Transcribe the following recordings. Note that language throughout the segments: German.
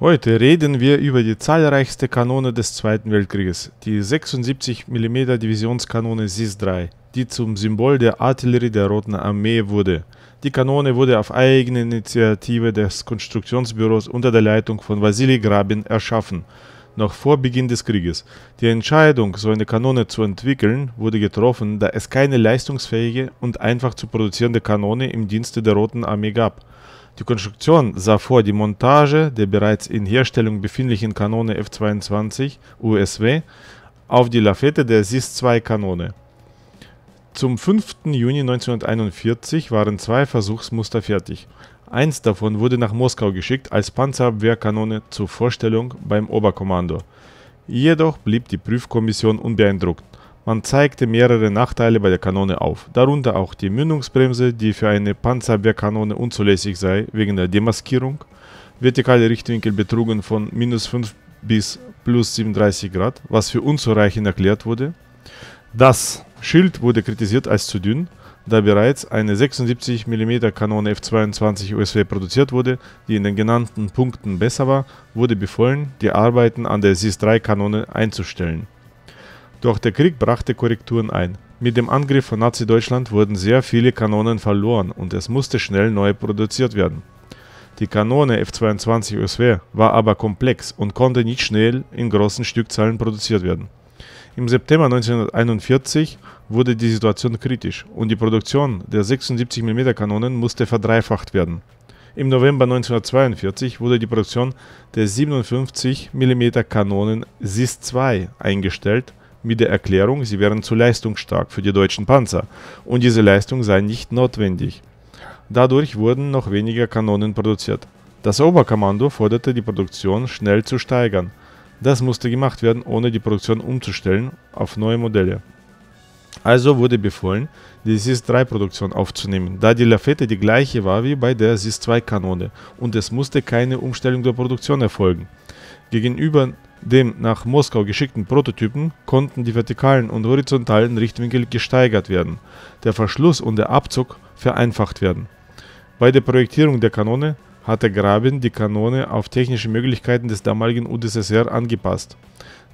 Heute reden wir über die zahlreichste Kanone des Zweiten Weltkrieges, die 76 mm Divisionskanone SIS-3, die zum Symbol der Artillerie der Roten Armee wurde. Die Kanone wurde auf eigene Initiative des Konstruktionsbüros unter der Leitung von Vasili Grabin erschaffen, noch vor Beginn des Krieges. Die Entscheidung, so eine Kanone zu entwickeln, wurde getroffen, da es keine leistungsfähige und einfach zu produzierende Kanone im Dienste der Roten Armee gab. Die Konstruktion sah vor die Montage der bereits in Herstellung befindlichen Kanone F-22 USW auf die Lafette der SIS-2-Kanone. Zum 5. Juni 1941 waren zwei Versuchsmuster fertig. Eins davon wurde nach Moskau geschickt als Panzerabwehrkanone zur Vorstellung beim Oberkommando. Jedoch blieb die Prüfkommission unbeeindruckt man zeigte mehrere Nachteile bei der Kanone auf, darunter auch die Mündungsbremse, die für eine Panzerwehrkanone unzulässig sei wegen der Demaskierung, vertikale Richtwinkel betrugen von minus 5 bis plus 37 Grad, was für unzureichend erklärt wurde. Das Schild wurde kritisiert als zu dünn, da bereits eine 76 mm Kanone F22 USW produziert wurde, die in den genannten Punkten besser war, wurde befohlen, die Arbeiten an der SIS-3 Kanone einzustellen. Doch der Krieg brachte Korrekturen ein. Mit dem Angriff von Nazi-Deutschland wurden sehr viele Kanonen verloren und es musste schnell neu produziert werden. Die Kanone F-22 USW war aber komplex und konnte nicht schnell in großen Stückzahlen produziert werden. Im September 1941 wurde die Situation kritisch und die Produktion der 76 mm Kanonen musste verdreifacht werden. Im November 1942 wurde die Produktion der 57 mm Kanonen SIS-2 eingestellt mit der Erklärung, sie wären zu leistungsstark für die deutschen Panzer und diese Leistung sei nicht notwendig. Dadurch wurden noch weniger Kanonen produziert. Das Oberkommando forderte die Produktion schnell zu steigern. Das musste gemacht werden, ohne die Produktion umzustellen auf neue Modelle. Also wurde befohlen, die SIS-3-Produktion aufzunehmen, da die Lafette die gleiche war wie bei der SIS-2-Kanone und es musste keine Umstellung der Produktion erfolgen. Gegenüber dem nach Moskau geschickten Prototypen konnten die vertikalen und horizontalen Richtwinkel gesteigert werden, der Verschluss und der Abzug vereinfacht werden. Bei der Projektierung der Kanone hatte Grabin die Kanone auf technische Möglichkeiten des damaligen UdSSR angepasst.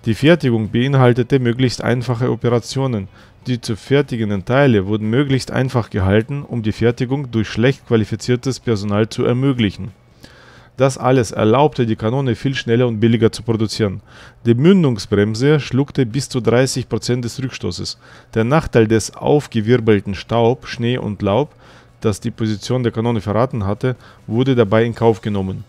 Die Fertigung beinhaltete möglichst einfache Operationen. Die zu fertigenden Teile wurden möglichst einfach gehalten, um die Fertigung durch schlecht qualifiziertes Personal zu ermöglichen das alles erlaubte die Kanone viel schneller und billiger zu produzieren. Die Mündungsbremse schluckte bis zu 30% Prozent des Rückstoßes. Der Nachteil des aufgewirbelten Staub, Schnee und Laub, das die Position der Kanone verraten hatte, wurde dabei in Kauf genommen.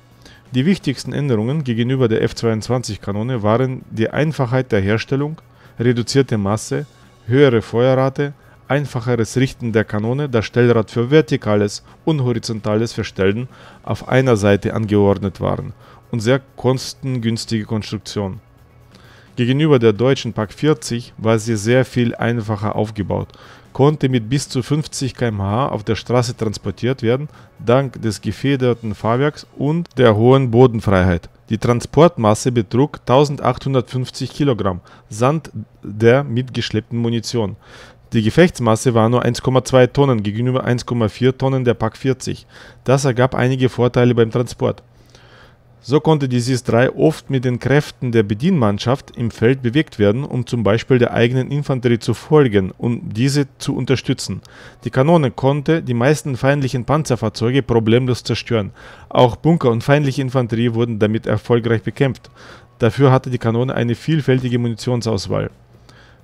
Die wichtigsten Änderungen gegenüber der F-22-Kanone waren die Einfachheit der Herstellung, reduzierte Masse, höhere Feuerrate, einfacheres Richten der Kanone das Stellrad für vertikales und horizontales Verstellen auf einer Seite angeordnet waren und sehr kostengünstige Konstruktion. Gegenüber der deutschen Pak 40 war sie sehr viel einfacher aufgebaut, konnte mit bis zu 50 km/h auf der Straße transportiert werden, dank des gefederten Fahrwerks und der hohen Bodenfreiheit. Die Transportmasse betrug 1850 kg samt der mitgeschleppten Munition. Die Gefechtsmasse war nur 1,2 Tonnen gegenüber 1,4 Tonnen der Pak 40. Das ergab einige Vorteile beim Transport. So konnte die SIS-3 oft mit den Kräften der Bedienmannschaft im Feld bewegt werden, um zum Beispiel der eigenen Infanterie zu folgen und um diese zu unterstützen. Die Kanone konnte die meisten feindlichen Panzerfahrzeuge problemlos zerstören. Auch Bunker und feindliche Infanterie wurden damit erfolgreich bekämpft. Dafür hatte die Kanone eine vielfältige Munitionsauswahl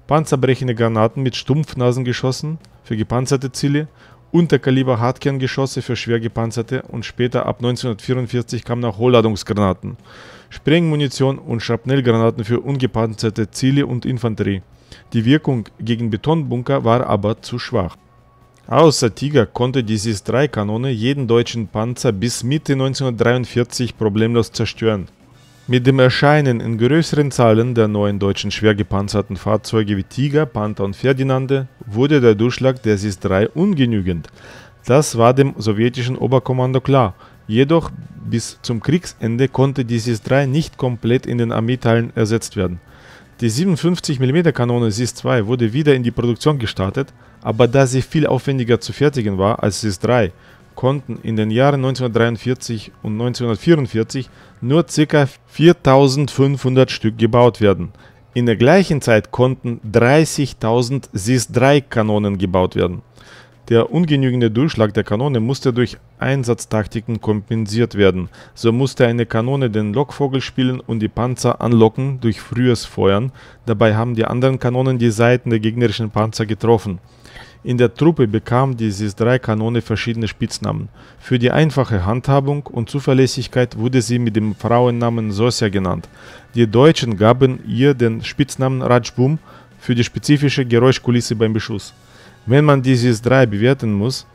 panzerbrechende Granaten mit Stumpfnasengeschossen für gepanzerte Ziele, Unterkaliber-Hartkerngeschosse für schwer gepanzerte und später ab 1944 kamen auch Hohlladungsgranaten, Sprengmunition und Schrapnellgranaten für ungepanzerte Ziele und Infanterie. Die Wirkung gegen Betonbunker war aber zu schwach. Außer Tiger konnte die SIS-3-Kanone jeden deutschen Panzer bis Mitte 1943 problemlos zerstören. Mit dem Erscheinen in größeren Zahlen der neuen deutschen schwer gepanzerten Fahrzeuge wie Tiger, Panther und Ferdinande wurde der Durchschlag der SIS-3 ungenügend. Das war dem sowjetischen Oberkommando klar. Jedoch bis zum Kriegsende konnte die SIS-3 nicht komplett in den Armeeteilen ersetzt werden. Die 57mm Kanone SIS-2 wurde wieder in die Produktion gestartet, aber da sie viel aufwendiger zu fertigen war als SIS-3, konnten in den Jahren 1943 und 1944 nur ca. 4500 Stück gebaut werden. In der gleichen Zeit konnten 30.000 SIS-3-Kanonen gebaut werden. Der ungenügende Durchschlag der Kanone musste durch Einsatztaktiken kompensiert werden. So musste eine Kanone den Lockvogel spielen und die Panzer anlocken durch frühes Feuern. Dabei haben die anderen Kanonen die Seiten der gegnerischen Panzer getroffen. In der Truppe bekam die SIS-3-Kanone verschiedene Spitznamen. Für die einfache Handhabung und Zuverlässigkeit wurde sie mit dem Frauennamen Sosia genannt. Die Deutschen gaben ihr den Spitznamen Rajbum für die spezifische Geräuschkulisse beim Beschuss. Wenn man die dieses 3 bewerten muss,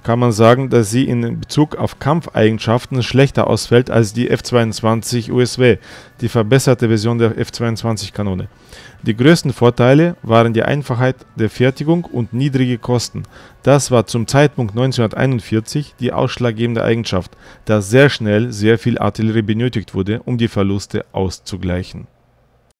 kann man sagen, dass sie in Bezug auf Kampfeigenschaften schlechter ausfällt als die F-22 USW, die verbesserte Version der F-22-Kanone. Die größten Vorteile waren die Einfachheit der Fertigung und niedrige Kosten. Das war zum Zeitpunkt 1941 die ausschlaggebende Eigenschaft, da sehr schnell sehr viel Artillerie benötigt wurde, um die Verluste auszugleichen.